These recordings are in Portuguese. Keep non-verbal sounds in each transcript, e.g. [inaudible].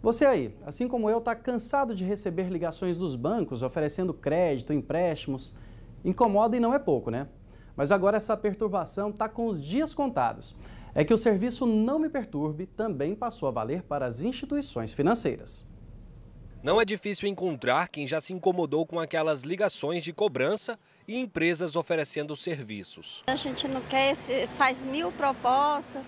Você aí, assim como eu, está cansado de receber ligações dos bancos oferecendo crédito, empréstimos. Incomoda e não é pouco, né? Mas agora essa perturbação está com os dias contados. É que o serviço Não Me Perturbe também passou a valer para as instituições financeiras. Não é difícil encontrar quem já se incomodou com aquelas ligações de cobrança e empresas oferecendo serviços. A gente não quer, faz mil propostas,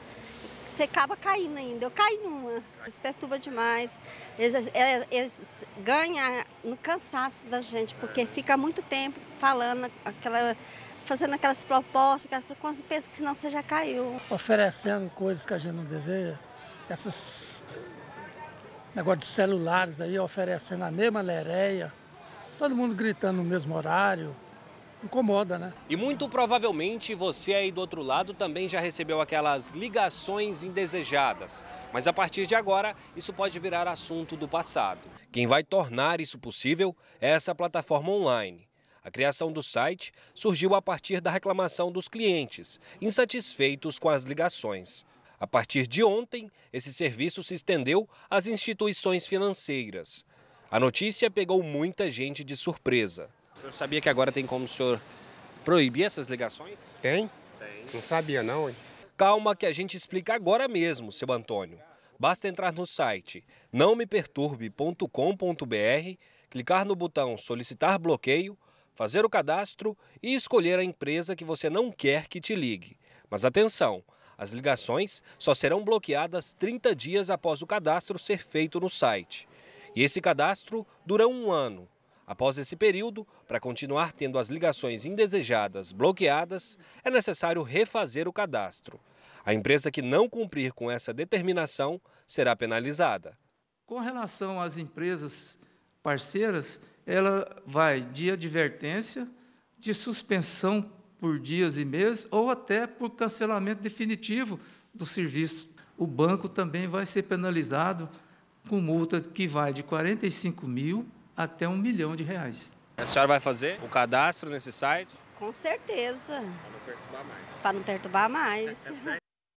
você acaba caindo ainda. Eu caí numa. Eles perturba demais. Eles, é, eles ganham no cansaço da gente, porque fica muito tempo falando aquela fazendo aquelas propostas, aquelas propostas, pensa que senão você já caiu. Oferecendo coisas que a gente não deveria, esses negócio de celulares aí, oferecendo a mesma lereia, todo mundo gritando no mesmo horário incomoda, né? E muito provavelmente você aí do outro lado também já recebeu aquelas ligações indesejadas. Mas a partir de agora, isso pode virar assunto do passado. Quem vai tornar isso possível é essa plataforma online. A criação do site surgiu a partir da reclamação dos clientes, insatisfeitos com as ligações. A partir de ontem, esse serviço se estendeu às instituições financeiras. A notícia pegou muita gente de surpresa. O senhor sabia que agora tem como o senhor proibir essas ligações? Tem? Tem. Não sabia não, hein? Calma que a gente explica agora mesmo, seu Antônio. Basta entrar no site nãomeperturbe.com.br, clicar no botão solicitar bloqueio, fazer o cadastro e escolher a empresa que você não quer que te ligue. Mas atenção, as ligações só serão bloqueadas 30 dias após o cadastro ser feito no site. E esse cadastro dura um ano. Após esse período, para continuar tendo as ligações indesejadas bloqueadas, é necessário refazer o cadastro. A empresa que não cumprir com essa determinação será penalizada. Com relação às empresas parceiras, ela vai de advertência, de suspensão por dias e meses ou até por cancelamento definitivo do serviço. O banco também vai ser penalizado com multa que vai de 45 mil até um milhão de reais. A senhora vai fazer o cadastro nesse site? Com certeza. Para não perturbar mais. Para não perturbar mais. [laughs]